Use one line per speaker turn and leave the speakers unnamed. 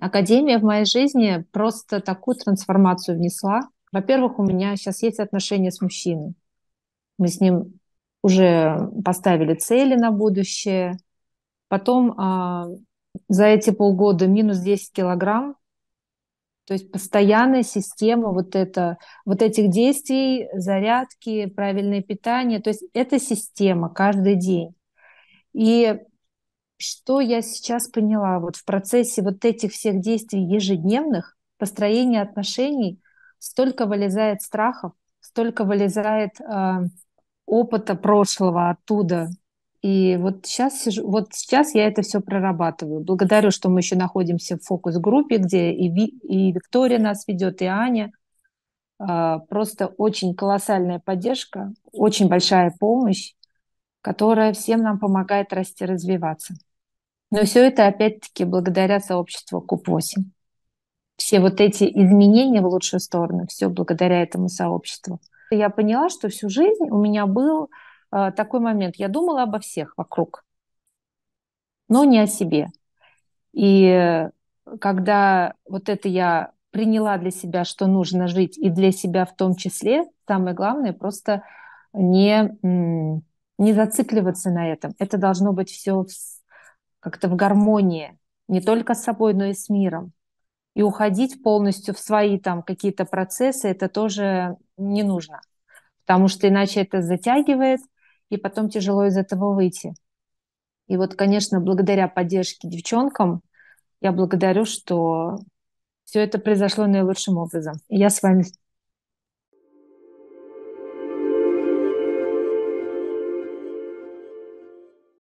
Академия в моей жизни просто такую трансформацию внесла. Во-первых, у меня сейчас есть отношения с мужчиной. Мы с ним уже поставили цели на будущее. Потом а, за эти полгода минус 10 килограмм. То есть постоянная система вот, это, вот этих действий, зарядки, правильное питание. То есть это система каждый день. И что я сейчас поняла вот в процессе вот этих всех действий ежедневных, построения отношений, столько вылезает страхов, столько вылезает э, опыта прошлого оттуда. И вот сейчас, сижу, вот сейчас я это все прорабатываю. Благодарю, что мы еще находимся в фокус-группе, где и, Ви, и Виктория нас ведет, и Аня. Э, просто очень колоссальная поддержка, очень большая помощь, которая всем нам помогает расти, развиваться. Но все это, опять-таки, благодаря сообществу КУП-8. Все вот эти изменения в лучшую сторону, все благодаря этому сообществу. Я поняла, что всю жизнь у меня был э, такой момент. Я думала обо всех вокруг, но не о себе. И э, когда вот это я приняла для себя, что нужно жить, и для себя в том числе, самое главное, просто не, не зацикливаться на этом. Это должно быть все как-то в гармонии не только с собой, но и с миром. И уходить полностью в свои там какие-то процессы, это тоже не нужно, потому что иначе это затягивает, и потом тяжело из этого выйти. И вот, конечно, благодаря поддержке девчонкам, я благодарю, что все это произошло наилучшим образом. И я с вами